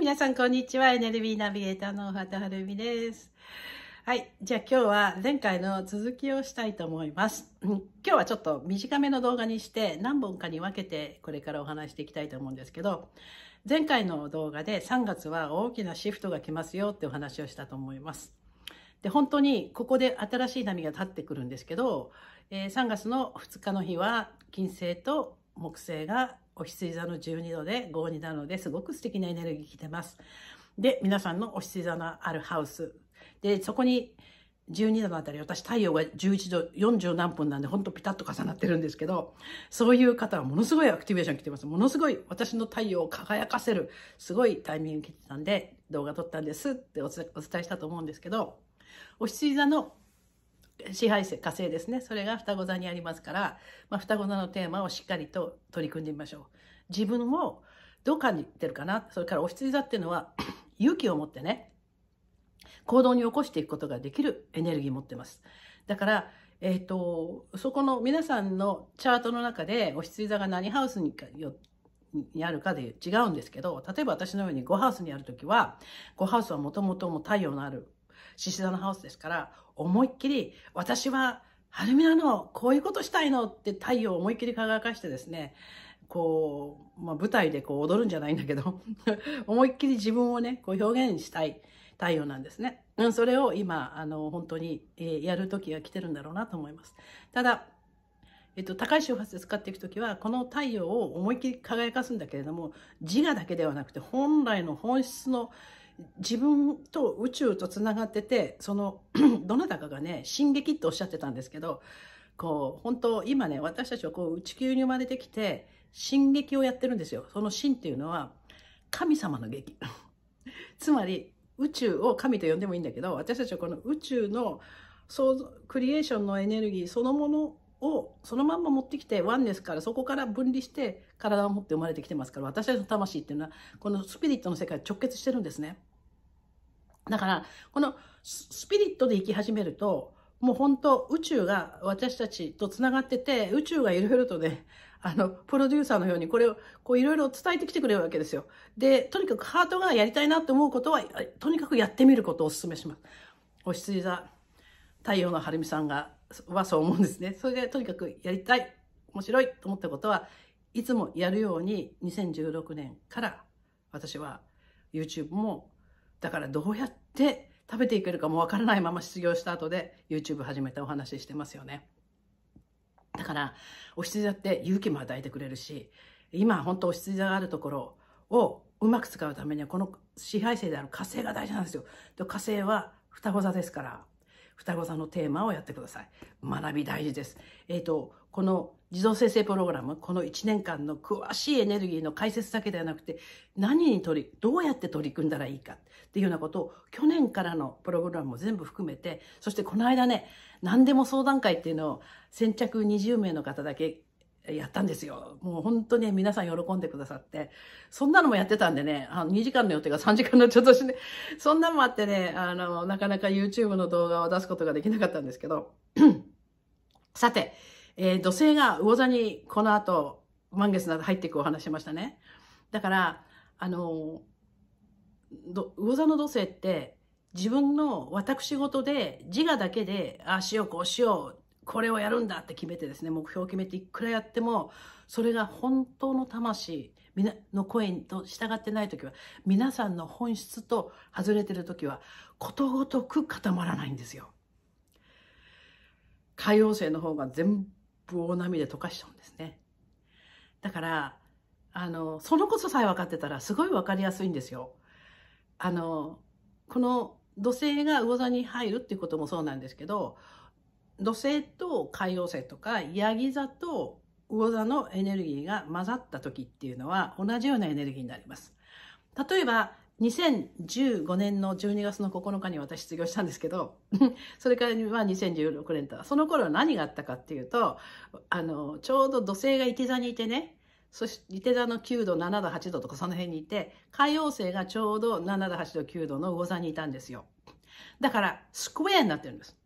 皆さん、こんにちは。エネルギーナビゲーターの畑晴美です。はい。じゃあ今日は前回の続きをしたいと思います。今日はちょっと短めの動画にして何本かに分けてこれからお話していきたいと思うんですけど、前回の動画で3月は大きなシフトが来ますよってお話をしたと思います。で、本当にここで新しい波が立ってくるんですけど、え3月の2日の日は金星と木星がお羊座の12度で5になるのですごく素敵なエネルギー来てます。で、皆さんのお羊座のあるハウス。で、そこに12度のあたり、私太陽が11度40何分なんで、ほんとピタッと重なってるんですけど、そういう方はものすごいアクティベーション来てます。ものすごい私の太陽を輝かせる、すごいタイミング来てたんで、動画撮ったんですってお伝えしたと思うんですけど、お羊座の支配性、火星ですね。それが双子座にありますから、まあ、双子座のテーマをしっかりと取り組んでみましょう。自分をどう感じてるかな。それからお羊座っていうのは 勇気を持ってね、行動に起こしていくことができるエネルギー持ってます。だから、えっ、ー、と、そこの皆さんのチャートの中で、お羊座が何ハウスににあるかで違うんですけど、例えば私のように5ハウスにあるときは、5ハウスはもともとも太陽のある獅子座のハウスですから、思いっきり、私は、はるみなの、こういうことしたいのって太陽を思いっきり輝かしてですね、こう、まあ、舞台でこう踊るんじゃないんだけど 思いっきり自分をね、こう表現したい太陽なんですね。うん、それを今、あの、本当に、えー、やる時が来てるんだろうなと思います。ただ、えっと、高い周波数使っていく時は、この太陽を思いっきり輝かすんだけれども、自我だけではなくて、本来の本質の、自分と宇宙とつながってて、その どなたかがね、進撃っておっしゃってたんですけど、こう、本当今ね、私たちはこう、地球に生まれてきて、進撃をやってるんですよ。その進っていうのは、神様の劇。つまり、宇宙を神と呼んでもいいんだけど、私たちはこの宇宙の創造、クリエーションのエネルギーそのものをそのまんま持ってきて、ワンネスからそこから分離して体を持って生まれてきてますから、私たちの魂っていうのは、このスピリットの世界直結してるんですね。だから、このスピリットで生き始めると、もう本当宇宙が私たちと繋がってて、宇宙がいろいろとね、あの、プロデューサーのようにこれを、こういろいろ伝えてきてくれるわけですよ。で、とにかくハートがやりたいなって思うことは、とにかくやってみることをお勧めします。お羊座、太陽の晴美さんが、はそう思うんですね。それでとにかくやりたい、面白いと思ったことは、いつもやるように2016年から私は YouTube もだからどうやって食べていけるかもわからないまま失業した後で YouTube 始めたお話してますよね。だからお羊座って勇気も与えてくれるし今本当お羊座があるところをうまく使うためにはこの支配性である火星が大事なんですよ。で火星は双子座ですから双子座のテーマをやってください。学び大事です。えっ、ー、と、この自動生成プログラム、この1年間の詳しいエネルギーの解説だけではなくて、何に取り、どうやって取り組んだらいいかっていうようなことを、去年からのプログラムも全部含めて、そしてこの間ね、何でも相談会っていうのを先着20名の方だけやったんですよ。もう本当に皆さん喜んでくださって。そんなのもやってたんでね、あの2時間の予定が3時間のちょっとしね、そんなのもあってね、あの、なかなか YouTube の動画を出すことができなかったんですけど、さて、えー、土星が魚座にこの後、満月など入っていくお話しましたね。だから、あの、魚座の土星って、自分の私事で自我だけで、ああしよう、こうしよう、これをやるんだって決めてですね、目標を決めていくらやっても、それが本当の魂、みなの声と従ってない時は、皆さんの本質と外れてる時は、ことごとく固まらないんですよ。海王星の方が全プを波で溶かしちゃうんですね。だから、あの、そのことさえ分かってたらすごい分かりやすいんですよ。あの、この土星が魚座に入るっていうこともそうなんですけど、土星と海洋星とか、ヤギ座と魚座のエネルギーが混ざった時っていうのは同じようなエネルギーになります。例えば、2015年の12月の9日に私失業したんですけど、それから2016年と、その頃何があったかっていうと、あの、ちょうど土星が池て座にいてね、そして、池て座の9度、7度、8度とかその辺にいて、海王星がちょうど7度、8度、9度の魚座にいたんですよ。だから、スクエアになってるんです。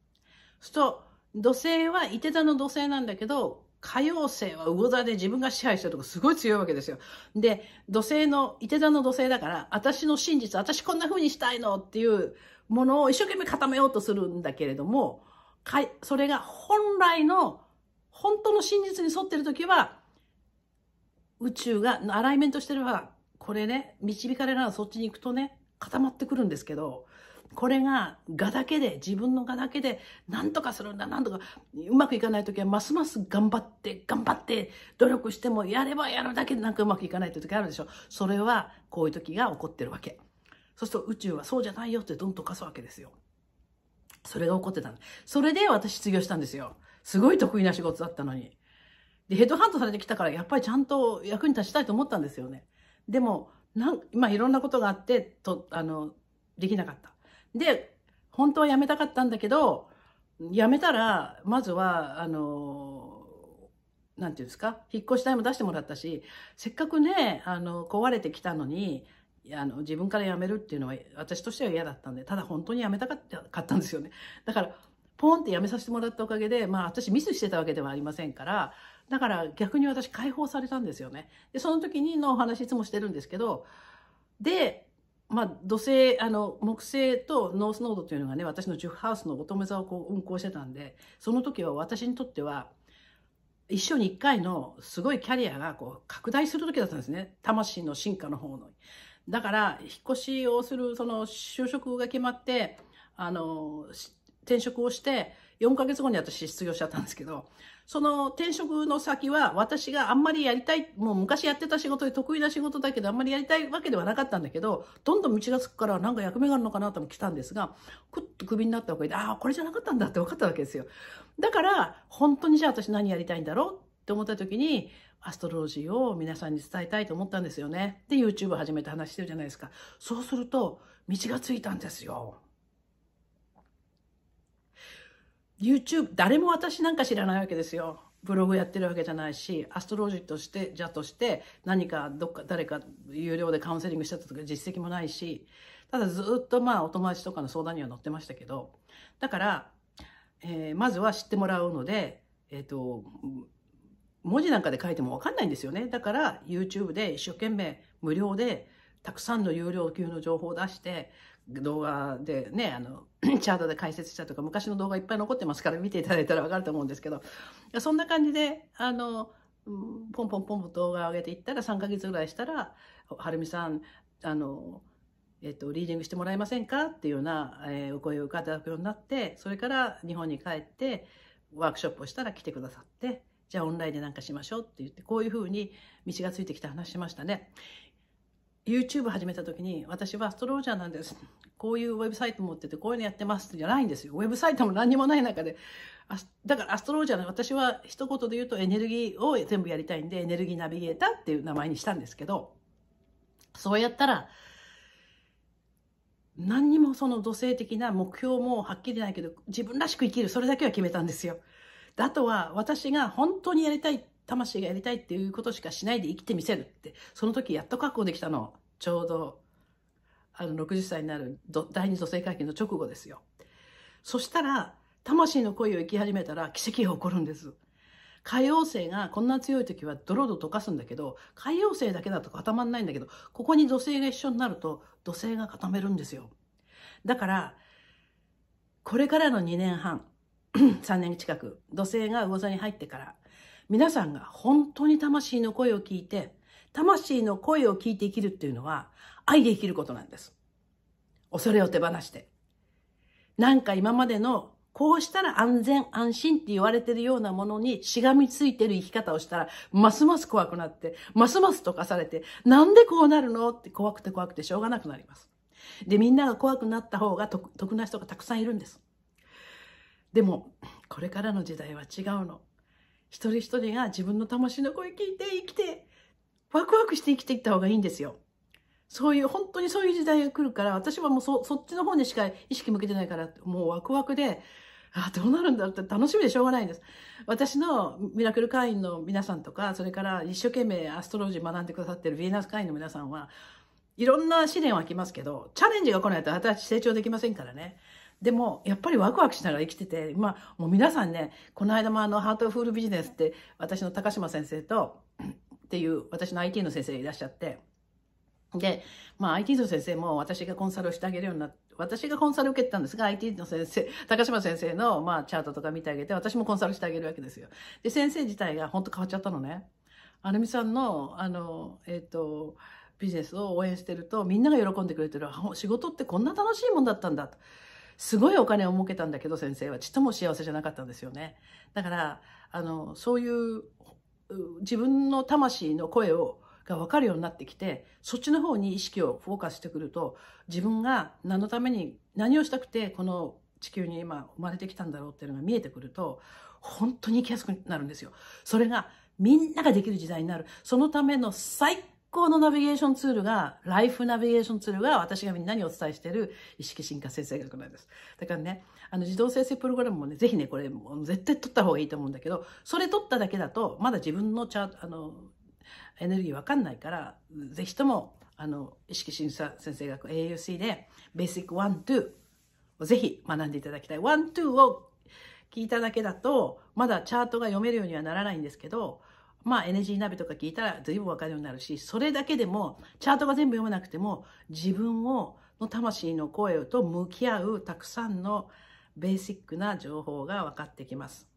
そう、土星は池て座の土星なんだけど、下陽性は魚座で自分が支配してるとこすごい強いわけですよ。で、土星の、伊手座の土星だから、私の真実、私こんな風にしたいのっていうものを一生懸命固めようとするんだけれども、かい、それが本来の、本当の真実に沿ってるときは、宇宙がアライメントしてれば、これね、導かれながらそっちに行くとね、固まってくるんですけど、これが画だけで、自分の画だけで、なんとかするんだ、なんとか、うまくいかないときは、ますます頑張って、頑張って、努力しても、やればやるだけでなんかうまくいかないというときあるでしょ。それは、こういうときが起こってるわけ。そうすると宇宙はそうじゃないよってどんとかすわけですよ。それが起こってたそれで私失業したんですよ。すごい得意な仕事だったのに。で、ヘッドハントされてきたから、やっぱりちゃんと役に立ちたいと思ったんですよね。でも、なん、まあいろんなことがあって、と、あの、できなかった。で、本当は辞めたかったんだけど、辞めたら、まずは、あの、なんていうんですか、引っ越し代も出してもらったし、せっかくね、あの、壊れてきたのに、あの自分から辞めるっていうのは私としては嫌だったんで、ただ本当に辞めたかったんですよね。だから、ポンって辞めさせてもらったおかげで、まあ私ミスしてたわけではありませんから、だから逆に私解放されたんですよね。で、その時にのお話いつもしてるんですけど、で、まあ、土星、あの、木星とノースノードというのがね、私のュフハウスの乙女座をこう運行してたんで、その時は私にとっては、一生に一回のすごいキャリアがこう拡大する時だったんですね。魂の進化の方の。だから、引っ越しをする、その就職が決まって、あの、転職をして、4ヶ月後に私失業しちゃったんですけど、その転職の先は私があんまりやりたい、もう昔やってた仕事で得意な仕事だけどあんまりやりたいわけではなかったんだけど、どんどん道がつくからなんか役目があるのかなとも来たんですが、くっと首になったわけで、ああ、これじゃなかったんだって分かったわけですよ。だから、本当にじゃあ私何やりたいんだろうって思った時に、アストロロジーを皆さんに伝えたいと思ったんですよね。で、YouTube 始めて話してるじゃないですか。そうすると、道がついたんですよ。YouTube、誰も私なんか知らないわけですよ。ブログやってるわけじゃないし、アストロジーとして、じゃとして、何かどっか誰か有料でカウンセリングした時の実績もないし、ただずっとまあお友達とかの相談には乗ってましたけど、だから、えー、まずは知ってもらうので、えっ、ー、と、文字なんかで書いてもわかんないんですよね。だから YouTube で一生懸命無料でたくさんの有料級の情報を出して、動画でね、あの、チャートで解説したとか、昔の動画いっぱい残ってますから見ていただいたらわかると思うんですけど、そんな感じで、あの、ポンポンポンポン動画上げていったら、3ヶ月ぐらいしたら、はるみさん、あの、えっと、リーディングしてもらえませんかっていうような、えー、お声をいただくようになって、それから日本に帰って、ワークショップをしたら来てくださって、じゃあオンラインでなんかしましょうって言って、こういうふうに道がついてきた話しましたね。YouTube 始めた時に、私はアストロージャーなんです。こういうウェブサイト持ってて、こういうのやってますじゃないんですよ。ウェブサイトも何にもない中で、だからアストロージャーの私は一言で言うとエネルギーを全部やりたいんで、エネルギーナビゲーターっていう名前にしたんですけど、そうやったら、何にもその土星的な目標もはっきりないけど、自分らしく生きる、それだけは決めたんですよ。あとは私が本当にやりたい魂がやりたいっていうことしかしないで生きてみせるって、その時やっと覚悟できたの。ちょうど、あの、60歳になる第二女性会見の直後ですよ。そしたら、魂の恋を生き始めたら奇跡が起こるんです。海洋星がこんな強い時はドロドロ溶かすんだけど、海洋星だけだと固まんないんだけど、ここに土星が一緒になると土星が固めるんですよ。だから、これからの2年半、3 年近く、土星が魚座に入ってから、皆さんが本当に魂の声を聞いて、魂の声を聞いて生きるっていうのは、愛で生きることなんです。恐れを手放して。なんか今までの、こうしたら安全安心って言われてるようなものにしがみついてる生き方をしたら、ますます怖くなって、ますます溶かされて、なんでこうなるのって怖くて怖くてしょうがなくなります。で、みんなが怖くなった方が得な人がたくさんいるんです。でも、これからの時代は違うの。一人一人が自分の魂の声聞いて生きて、ワクワクして生きていった方がいいんですよ。そういう、本当にそういう時代が来るから、私はもうそ、そっちの方にしか意識向けてないから、もうワクワクで、あどうなるんだって楽しみでしょうがないんです。私のミラクル会員の皆さんとか、それから一生懸命アストロジー学んでくださってるヴィーナス会員の皆さんは、いろんな試練は来ますけど、チャレンジが来ないと私成長できませんからね。でも、やっぱりワクワクしながら生きてて、まあ、もう皆さんね、この間もあの、ハートフルビジネスって、私の高島先生と、っていう、私の IT の先生がいらっしゃって、で、まあ、IT の先生も私がコンサルをしてあげるようになって、私がコンサルを受けてたんですが、IT の先生、高島先生の、まあ、チャートとか見てあげて、私もコンサルしてあげるわけですよ。で、先生自体が本当変わっちゃったのね。アルミさんの、あの、えっ、ー、と、ビジネスを応援してると、みんなが喜んでくれてる、仕事ってこんな楽しいもんだったんだと。すごいお金を儲けたんだけど、先生はちっとも幸せじゃなかったんですよね。だから、あの、そういう自分の魂の声をが分かるようになってきてそっちの方に意識をフォーカスしてくると自分が何のために何をしたくてこの地球に今生まれてきたんだろうっていうのが見えてくると本当に生きやすくなるんですよ。それがみんなができる時代になるそのための最高のナビゲーションツールが、ライフナビゲーションツールが私がみんなにお伝えしている意識進化生成学なんです。だからね、あの、自動生成プログラムもね、ぜひね、これ、絶対取った方がいいと思うんだけど、それ取っただけだと、まだ自分のチャあの、エネルギーわかんないから、ぜひとも、あの、意識審査先生学 AUC で、ベーシック1、2ぜひ学んでいただきたい。1、2を聞いただけだと、まだチャートが読めるようにはならないんですけど、まあ NG ビとか聞いたら随分わかるようになるし、それだけでも、チャートが全部読めなくても、自分を、の魂の声と向き合うたくさんのベーシックな情報が分かってきます。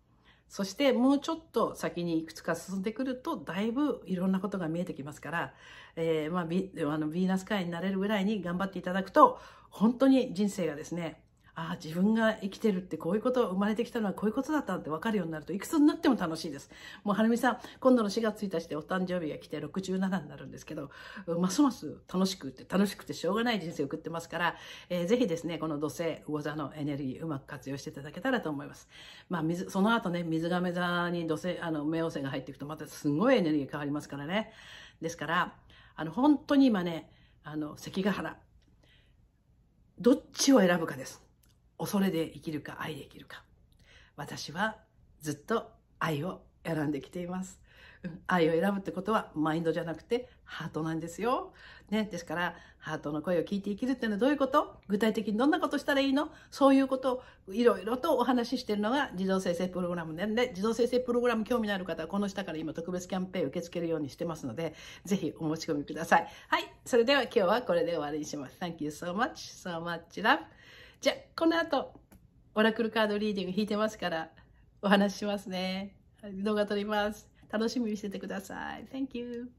そしてもうちょっと先にいくつか進んでくると、だいぶいろんなことが見えてきますから、えー、まあ、ビあのビーナス会になれるぐらいに頑張っていただくと、本当に人生がですね、ああ、自分が生きてるってこういうこと、生まれてきたのはこういうことだったって分かるようになると、いくつになっても楽しいです。もう、はるみさん、今度の4月1日でお誕生日が来て67になるんですけど、ますます楽しくて、楽しくてしょうがない人生を送ってますから、えー、ぜひですね、この土星、魚座のエネルギー、うまく活用していただけたらと思います。まあ、水、その後ね、水亀座に土星、あの、冥王星が入っていくと、またすごいエネルギー変わりますからね。ですから、あの、本当に今ね、あの、関ヶ原、どっちを選ぶかです。恐れで生きるか愛で生きるか私はずっと愛を選んできています、うん、愛を選ぶってことはマインドじゃなくてハートなんですよ、ね、ですからハートの声を聞いて生きるっていうのはどういうこと具体的にどんなことしたらいいのそういうことをいろいろとお話ししてるのが自動生成プログラムなんで自動生成プログラム興味のある方はこの下から今特別キャンペーン受け付けるようにしてますのでぜひお申し込みくださいはいそれでは今日はこれで終わりにします Thank you so much so much love じゃあ、この後、オラクルカードリーディング引いてますから、お話ししますね。動画撮ります。楽しみにしててください。Thank you.